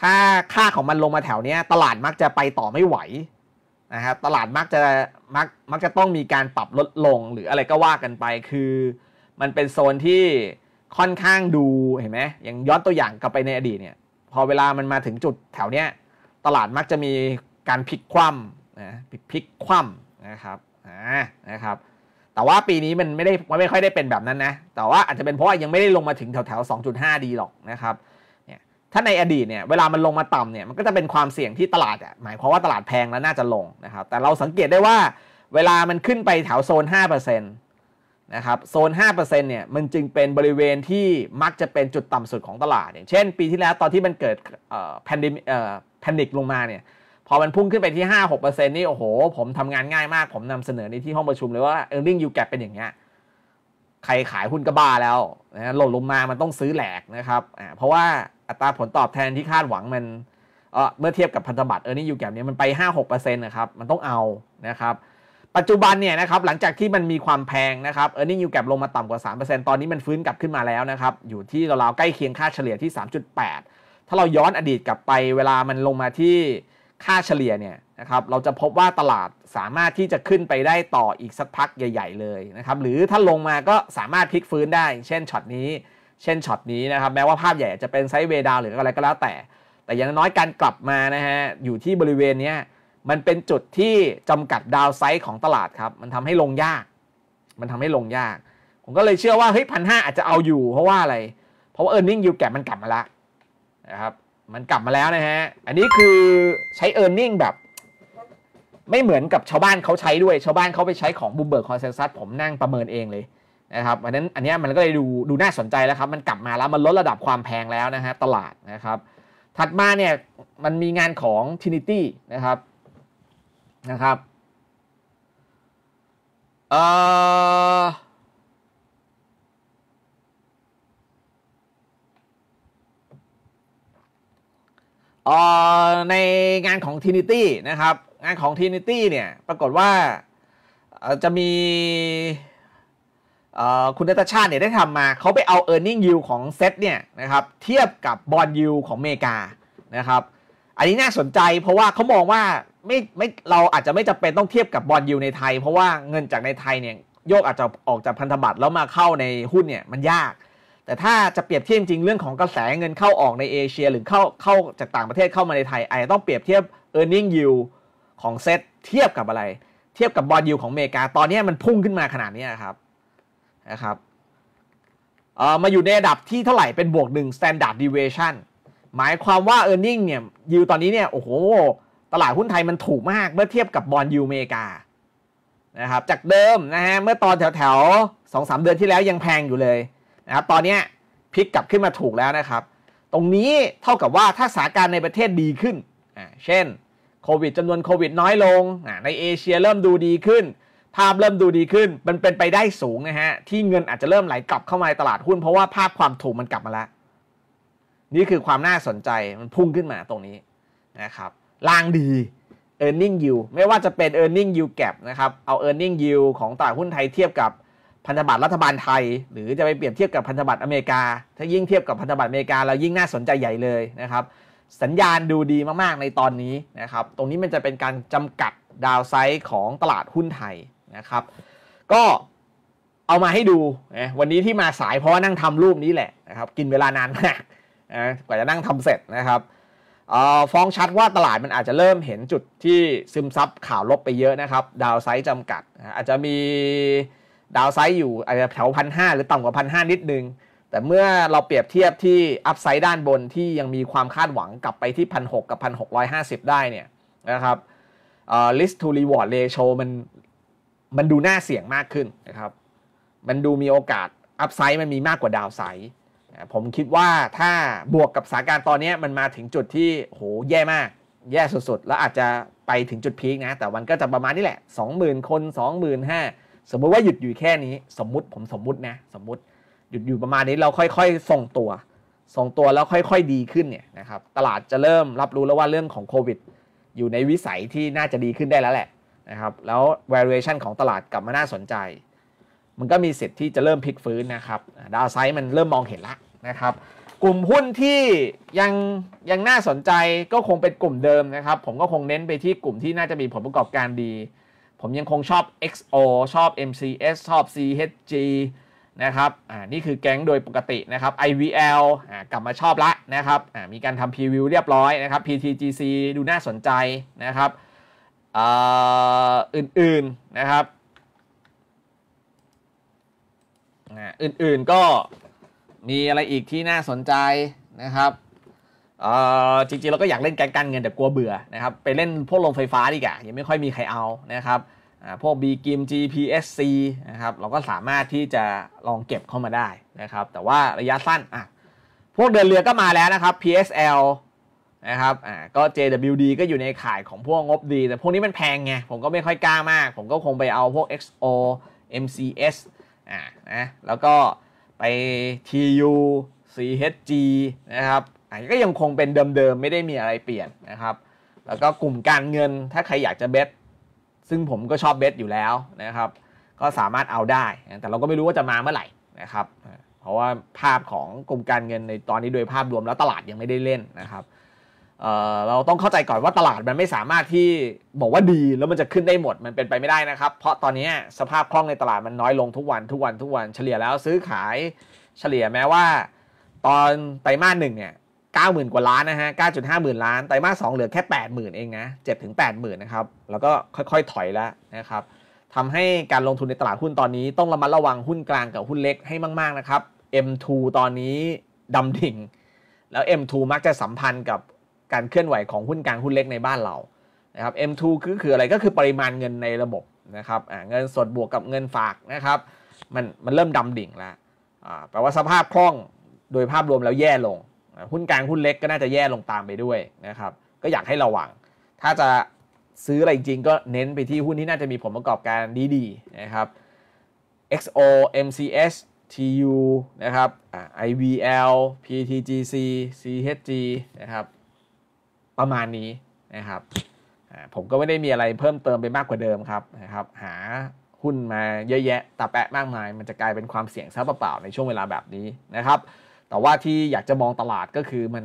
ถ้าค่าของมันลงมาแถวเนี้ยตลาดมักจะไปต่อไม่ไหวนะครับตลาดมักจะมักมักจะต้องมีการปรับลดลงหรืออะไรก็ว่ากันไปคือมันเป็นโซนที่ค่อนข้างดูเห็นไหมอย่างย้อนตัวอย่างกลับไปในอดีตเนี่ย พอเวลามันมาถึงจุดแถวเนี้ยตลาดมักจะมีการพลิกคว่ำนะพลิกคว่ำนะครับอ่านะครับแต่ว่าปีนี้มันไม่ได้ไม่ค่อยได้เป็นแบบนั้นนะแต่ว่าอาจจะเป็นเพราะว่ายังไม่ได้ลงมาถึงแถวๆ2.5ดีหรอกนะครับเนี่ยถ้าในอดีตเนี่ยเวลามันลงมาต่ำเนี่ยมันก็จะเป็นความเสี่ยงที่ตลาดอ่ะหมายความว่าตลาดแพงแล้วน่าจะลงนะครับ แต่เราสังเกตได้ว่าเวลามันขึ้นไปแถวโซน5%นะครับโซน5%เนี่ยมันจึงเป็นบริเวณที่มักจะเป็นจุดต่ำสุดของตลาดอย่างเช่น ปีที่แล้วตอนที่มันเกิดแพนดิแ่นิคลงมาเนี่ยพอมันพุ่งขึ้นไปที่ 5 6นี่โอ้โห ผมทำงานง่ายมาก ผมนำเสนอในที่ห้องประชุมเลยว่าเออร์ n g ็งยูแกรเป็นอย่างเงี้ยใครขายหุ้นก็บ้าแล้วนะหล่นลงมามันต้องซื้อแหลกนะครับอ่าเพราะว่าอัตราผลตอบแทนที่คาดหวังมันเออเมื่อเทียบกับพันธบัตรเออร์เน็งยูแกรเนี่ยมันไป 5-6%นะครับมันต้องเอานะครับปัจจุบันเนี่ยนะครับหลังจากที่มันมีความแพงนะครับเออร์ n g ็งยูแกรลงมาต่ำกว่า 3%ตอนนี้มันฟื้นกลับขึ้นมาแล้วนะครับอยู่ที่ราวๆใกล้เคียงค่าเฉลี่ยที่ 3.8 ถ้าเราย้อนอดีตกลับไปเวลามันลงมาที่ค่าเฉลี่ยเนี่ยนะครับเราจะพบว่าตลาดสามารถที่จะขึ้นไปได้ต่ออีกสักพักใหญ่ ๆเลยนะครับ หรือถ้าลงมาก็สามารถพลิกฟื้นได้เช่นช็อตนี้เช่นช็อตนี้นะครับแม้ว่าภาพใหญ่จะเป็นไซด์เวดาวหรืออะไรก็แล้วแต่ แต่อย่างน้อยการกลับมานะฮะอยู่ที่บริเวณนี้มันเป็นจุดที่จำกัดดาวไซด์ของตลาดครับ มันทำให้ลงยาก มันทำให้ลงยาก ผมก็เลยเชื่อว่าเฮ้ยพันห้าอาจจะเอาอยู่เพราะว่าอะไร เพราะว่าเออร์เน็งยูแกมันกลับมาแล้วนะครับมันกลับมาแล้วนะฮะ อันนี้คือใช้ e a r n i n g แบบ ไม่เหมือนกับชาวบ้านเขาใช้ด้วย ชาวบ้านเขาไปใช้ของบูมเบิร์กคอนเซนแซสผมนั่งประเมินเองเลย นะครับอันนั้นอันนี้มันก็เลยดูดูน่าสนใจแล้วครับ มันกลับมาแล้วมันลดระดับความแพงแล้วนะฮะ ตลาดนะครับ ถัดมาเนี่ย มันมีงานของ Trinity นะครับนะครับเอ่อในงานของ Trinity นะครับงานของ Trinity เนี่ยปรากฏว่าจะมีคุณนัตชาติเนี่ยได้ทำมาเขาไปเอา e a r n i n g yield ของเซตเนี่ยนะครับเทียบกับบอลยิวของเมกานะครับอันนี้น่าสนใจเพราะว่าเขามองว่าไม่ไม่เราอาจจะไม่จำเป็นต้องเทียบกับบอลยิวในไทย เพราะว่าเงินจากในไทยเนี่ยโยกอาจจะออกจากพันธบัตรแล้วมาเข้าในหุ้นเนี่ยมันยากแต่ถ้าจะเปรียบเทียบจริงเรื่องของกระแสเงินเข้าออกในเอเชียหรือเข้าเข้าจากต่างประเทศเข้ามาในไทยอาจจะต้องเปรียบเทียบ e a r n i n g yield ของเซตเทียบกับอะไร เทียบกับบอลยิวของอเมริกา ตอนนี้มันพุ่งขึ้นมาขนาดนี้ครับนะครับเออมาอยู่ในระดับที่เท่าไหร่เป็นบวกหนึง standard deviation หมายความว่า e a r n i n g เนี่ยยิวตอนนี้เนี่ยโอ้โหตลาดหุ้นไทยมันถูกมาก เมื่อเทียบกับบอลยิวอเมริกานะครับจากเดิมนะฮะเมื่อตอนแถววสองสามเดือนที่แล้วยังแพงอยู่เลยนะครับตอนนี้พลิกกลับขึ้นมาถูกแล้วนะครับ ตรงนี้เท่ากับว่าถ้าสถานการณ์ในประเทศดีขึ้นอ่าเช่นโควิดจำนวนโควิดน้อยลงอ่าในเอเชีย เริ่มดูดีขึ้น ภาพเริ่มดูดีขึ้นมันเป็นไปได้สูงนะฮะที่เงินอาจจะเริ่มไหลกลับเข้ามาในตลาดหุ้น เพราะว่าภาพความถูกมันกลับมาแล้ว นี่คือความน่าสนใจ มันพุ่งขึ้นมาตรงนี้นะครับล่างดี e a r n i n g ็งยิไม่ว่าจะเป็น e a r n i n g ็งยิวแก p นะครับเอา e a r n i n g ็งยิของตลาดหุ้นไทยเทียบกับพันธบัตรรัฐบาลไทยหรือจะไปเปรียบเทียบกับพันธบัตรอเมริกา ถ้ายิ่งเทียบกับพันธบัตรอเมริกาเรายิ่งน่าสนใจใหญ่เลยนะครับ สัญญาณดูดีมากๆ ในตอนนี้นะครับ ตรงนี้มันจะเป็นการจำกัดดาวไซด์ของตลาดหุ้นไทยนะครับ ก็เอามาให้ดูนะวันนี้ที่มาสายเพราะว่านั่งทำรูปนี้แหละนะครับกินเวลานานมากนะกว่าจะนั่งทำเสร็จนะครับฟ้องชัดว่าตลาดมันอาจจะเริ่มเห็นจุดที่ซึมซับข่าวลบไปเยอะนะครับ ดาวไซด์จำกัดอาจจะมีดาวไซด์อยู่อาจจะแถวพันหหรือต่ำกว่าพันหนิดนึงแต่เมื่อเราเปรียบเทียบที่อัพไซด์ด้านบนที่ยังมีความคาดหวังกลับไปที่พันหกับพันหกร้อยห้าสิบได้เนี่ยนะครับเอ่อ risk to reward ratio มันมันดูน่าเสี่ยงมากขึ้นนะครับมันดูมีโอกาสอัพไซด์มันมีมากกว่าดาวไซด์ผมคิดว่าถ้าบวกกับสถานการณ์ตอนนี้มันมาถึงจุดที่โหแย่มากแย่สุดๆ แล้วอาจจะไปถึงจุดพีคนะแต่วันก็จะประมาณนี้แหละ20,000 คน25,000สมมุติว่าหยุดอยู่แค่นี้สมมุติผมสมมุตินะสมมุติหยุดอยู่ประมาณนี้เราค่อยๆ ส่งตัวส่งตัวแล้วค่อยๆดีขึ้นเนี่ยนะครับตลาดจะเริ่มรับรู้แล้วว่าเรื่องของโควิดอยู่ในวิสัยที่น่าจะดีขึ้นได้แล้วแหละนะครับแล้ว valuation ของตลาดกลับมาน่าสนใจ มันก็มีสิทธิ์ที่จะเริ่มพลิกฟื้นนะครับดาวไซด์มันเริ่มมองเห็นละนะครับกลุ่มหุ้นที่ยังยังน่าสนใจก็คงเป็นกลุ่มเดิมนะครับ ผมก็คงเน้นไปที่กลุ่มที่น่าจะมีผลประกอบการดีผมยังคงชอบ XO ชอบ MCS ชอบ CHG นะครับ อ่า นี่คือแก๊งโดยปกติ นะครับ IVL อ่า กลับมาชอบละนะครับ อ่า มีการทำพรีวิวเรียบร้อยนะครับ PTGC ดูน่าสนใจนะครับ อ่า อื่นๆนะครับ อ่า อื่นๆก็มีอะไรอีกที่น่าสนใจนะครับจริงๆ เราก็อยากเล่นแก๊งกันเงินแต่กลัวเบื่อนะครับไปเล่นพวกลงไฟฟ้าดีกว่ายังไม่ค่อยมีใครเอานะครับพวก B กิม GPSC นะครับเราก็สามารถที่จะลองเก็บเข้ามาได้นะครับแต่ว่าระยะสั้นอ่ะพวกเดินเรือก็มาแล้วนะครับ PSL นะครับอ่าก็ JWD ก็อยู่ในข่ายของพวกงบดี แต่พวกนี้มันแพงไงผมก็ไม่ค่อยกล้ามาก ผมก็คงไปเอาพวก XO MCS อ่านะแล้วก็ไป TU CHG นะครับก็ยังคงเป็นเดิมๆ ไม่ได้มีอะไรเปลี่ยนนะครับ แล้วก็กลุ่มการเงินถ้าใครอยากจะเบสซึ่งผมก็ชอบเบสอยู่แล้วนะครับ ก็สามารถเอาได้แต่เราก็ไม่รู้ว่าจะมาเมื่อไหร่นะครับ เพราะว่าภาพของกลุ่มการเงินในตอนนี้โดยภาพรวมแล้วตลาดยังไม่ได้เล่นนะครับเเราต้องเข้าใจก่อนว่าตลาดมันไม่สามารถที่บอกว่าดีแล้วมันจะขึ้นได้หมดมันเป็นไปไม่ได้นะครับ เพราะตอนนี้สภาพคล่องในตลาดมันน้อยลงทุกวันทุกวันทุกวันเฉลี่ยแล้วซื้อขายเฉลี่ยแม้ว่าตอนไตรมาสหนึ่งเนี่ย90,000กว่าล้านนะฮะ9.5หมื่นล้าน ไตรมาส2เหลือแค่ 80,000เองนะ7ถึง 80,000นะครับ แล้วก็ค่อยๆถอยแล้วนะครับทำให้การลงทุนในตลาดหุ้นตอนนี้ ต้องระมัดระวังหุ้นกลางกับหุ้นเล็กให้มากๆนะครับ M2 ตอนนี้ดำดิ่ง แล้ว M2 มักจะสัมพันธ์กับการเคลื่อนไหวของหุ้นกลางหุ้นเล็กในบ้านเรา นะครับ M2 คือคืออะไรก็คือปริมาณเงินในระบบนะครับเงินสดบวกกับเงินฝากนะครับ มันมันเริ่มดำดิ่งแล้วแปลว่าสภาพคล่องโดยภาพรวมแล้วแย่ลงหุ้นกลางหุ้นเล็กก็น่าจะแย่ลงตามไปด้วยนะครับ ก็อยากให้ระวัง ถ้าจะซื้ออะไรจริงก็เน้นไปที่หุ้นที่น่าจะมีผลประกอบการดีๆนะครับ XO MCS TU นะครับ IVL PTGC CHG นะครับประมาณนี้นะครับผมก็ไม่ได้มีอะไรเพิ่มเติมไปมากกว่าเดิมครับนะครับหาหุ้นมาเยอะแยะตะแปะมากมาย มันจะกลายเป็นความเสี่ยงซะเปล่าๆในช่วงเวลาแบบนี้นะครับแต่ว่าที่อยากจะมองตลาดก็คือมัน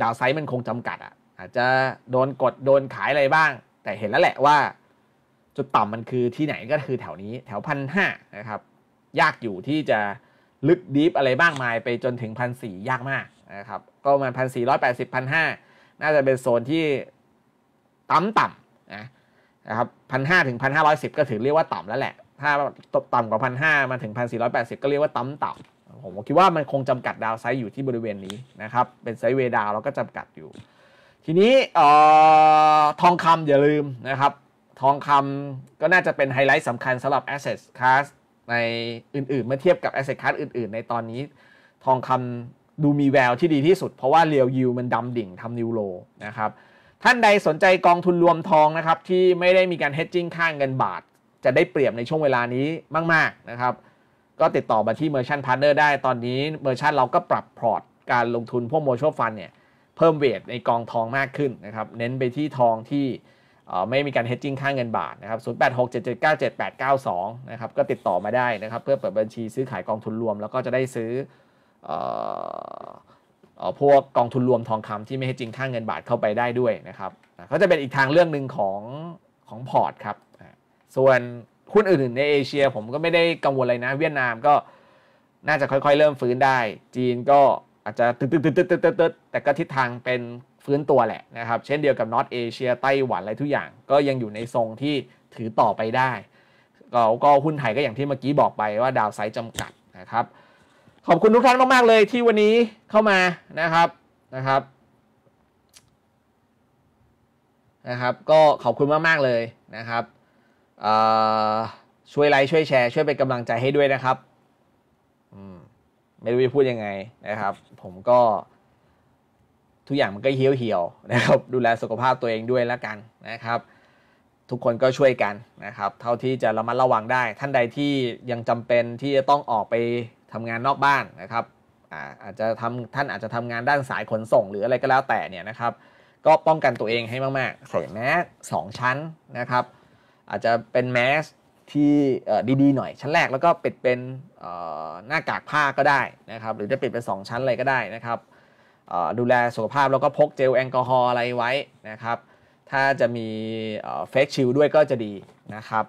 ดาวไซด์มันคงจำกัดอ่ะอาจจะโดนกดโดนขายอะไรบ้าง แต่เห็นแล้วแหละว่าจุดต่ำมันคือที่ไหนก็คือแถวนี้แถวพันห้านะครับ ยากอยู่ที่จะลึกดีฟอะไรบ้างมายไปจนถึงพันสี่ยากมากนะครับก็มาพันสี่ร้อยแปดสิบพันห้าน่าจะเป็นโซนที่ต่ำต่ำนะนะครับพันห้าถึงพันห้าร้อยสิบก็ถือเรียกว่าต่ำแล้วแหละ ถ้าต่ำกว่าพันห้ามาถึงพันสี่ร้อยแปดสิบก็เรียกว่าต่ำต่ำผมคิดว่ามันคงจำกัดดาวไซด์อยู่ที่บริเวณนี้นะครับ เป็นไซด์เวดาวเราก็จำกัดอยู่ ทีนี้อทองคำอย่าลืมนะครับ ทองคำก็น่าจะเป็นไฮไลท์สำคัญสำหรับ Asset Class ในอื่นๆเมื่อเทียบกับ Asset Class อื่นๆ ในตอนนี้ ทองคำดูมีแววที่ดีที่สุดเพราะว่าเรียวยิวมันดำดิ่งทำนิวโลนะครับท่านใดสนใจกองทุนรวมทองนะครับที่ไม่ได้มีการเฮดจิ้งข้างเงินบาท จะได้เปรียบในช่วงเวลานี้มาก ๆนะครับก็ติดต่อมาที่ Merchant Partner ได้ตอนนี้ Merchant เราก็ปรับพอร์ตการลงทุนพวกโมชั่ l ฟันเนี่ยเพิ่มเวทในกองทองมากขึ้นนะครับ เน้นไปที่ทองที่ไม่มีการ hedging ค่างเงินบาทนะครับ0867797892นะครับก็ติดต่อมาได้นะครับเพื่อเปิดบัญชีซื้อขายกองทุนรวม แล้วก็จะได้ซื้อพวกกองทุนรวมทองคำที่ไม่ให้จริงค่างเงินบาทเข้าไปได้ด้วยนะครับก็จะเป็นอีกทางเรื่องหนึ่งของของพอร์ตครับส่วนหุ้นอื่นในเอเชีย ผมก็ไม่ได้กังวลอะไรนะเวียดนามก็น่าจะค่อยๆ เริ่มฟื้นได้ จีนก็อาจจะตึ๊ดตึ๊ดตึ๊ดตึ๊ดตึ๊ดแต่ก็ทิศทางเป็นฟื้นตัวแหละนะครับเช่นเดียวกับนอตเอเชียไต้หวันอะไรทุกอย่าง ก็ยังอยู่ในทรงที่ถือต่อไปได้ ก็ก็หุ้นไทยก็อย่างที่เมื่อกี้บอกไปว่าดาวไซต์จำกัดนะครับ ขอบคุณทุกท่านมาก ๆ เลยที่วันนี้เข้ามานะครับนะครับนะครับ ก็ขอบคุณมากๆเลยนะครับช่วยไลค์ช่วยแชร์ ช่วยเป็นกำลังใจให้ด้วยนะครับไม่รู้จะพูดยังไงนะครับผมก็ ทุกอย่างมันก็เหี่ยวเหี่ยวนะครับ ดูแลสุขภาพตัวเองด้วยแล้วกันนะครับ ทุกคนก็ช่วยกันนะครับ เท่าที่จะระมัดระวังได้ท่านใดที่ยังจำเป็นที่จะต้องออกไปทำงานนอกบ้านนะครับอาจจะทำท่านอาจจะทำงานด้านสายขนส่งหรืออะไรก็แล้วแต่เนี่ยนะครับ ก็ป้องกันตัวเองให้มากๆใส่แมสสองชั้นนะครับอาจจะเป็นแมสที่ดีๆหน่อย ชั้นแรก แล้วก็ปิดเป็นหน้ากากผ้าก็ได้นะครับ หรือจะปิดเป็น 2 ชั้นอะไรก็ได้นะครับดูแลสุขภาพแล้วก็พกเจลแอลกอฮอล์อะไรไว้นะครับ ถ้าจะมีเฟกชิลด้วยก็จะดีนะครับ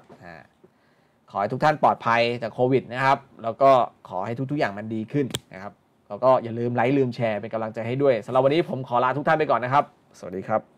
ขอให้ทุกท่านปลอดภัย จากโควิดนะครับ แล้วก็ขอให้ทุกๆอย่างมันดีขึ้นนะครับแล้วก็อย่าลืมไลค์ลืมแชร์ เป็นกำลังใจให้ด้วยสำหรับวันนี้ผมขอลาทุกท่านไปก่อนนะครับ สวัสดีครับ